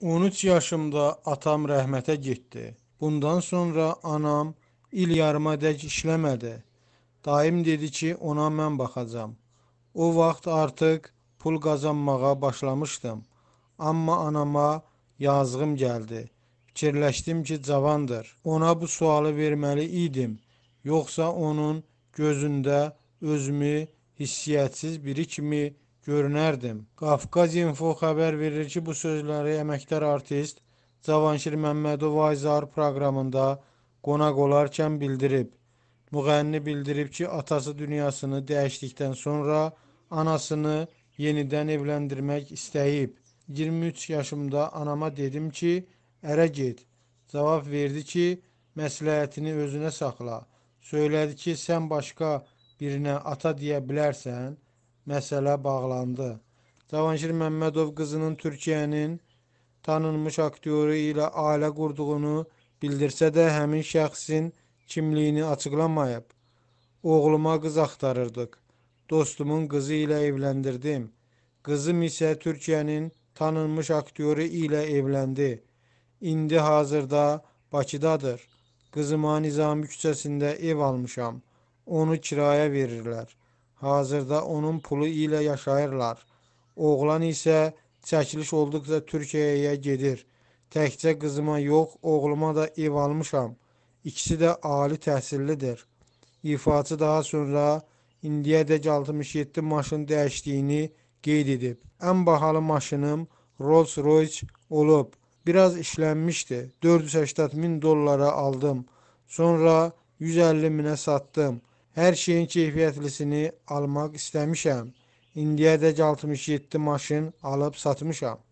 13 yaşımda atam rəhmətə getdi. Bundan sonra anam il yarımadək işləmədi. Daim dedi ki, ona mən baxacam. O vaxt artıq pul qazanmağa başlamışdım. Amma anama yazığım gəldi. Fikirləşdim ki, cavandır. Ona bu sualı verməli idim. Yoxsa onun gözündə özümü hissiyyətsiz biri kimi görünərdim. Qafqaz Info xəbər verir ki, bu sözləri əməkdar artist Cavanşir Məmmədov Ayzar proqramında qonaq olarkən bildirib. Müğənni bildirib ki, atası dünyasını dəyişdikdən sonra anasını yenidən evləndirmək istəyib. 23 yaşımda anama dedim ki, ərə get. Cavab verdi ki, məsləhətini özünə saxla. Söylədi ki, sən başqa birinə ata deyə bilərsən.'' məsələ bağlandı. Cavanşir Məmmədov qızının Türkiyənin tanınmış aktyoru ilə ailə qurduğunu bildirsə də həmin şəxsin kimliyini açıqlamayıb. Oğluma qız axtarırdıq. Dostumun qızı ilə evləndirdim. Qızım isə Türkiyənin tanınmış aktyoru ilə evləndi. İndi hazırda Bakıdadır. Qızıma Nizami küçəsində ev almışam. Onu kirayə verirlər hazırda onun pulu ilə yaşayırlar. Oğlan isə çəkiliş olduqca Türkiyəyə gedir. Təkcə qızıma yox, oğluma da ev almışam. İkisi də ali təhsillidir. İfaçı daha sonra indiyədək 67 maşın dəyişdiyini qeyd edib. Ən bahalı maşınım Rolls-Royce olub. Biraz işlənmişdi. 480 min dollara aldım. Sonra 150 minə satdım. Hər şeyin keyfiyyətlisini almaq istəmişəm. İndiyədək 67 maşın alıb satmışam.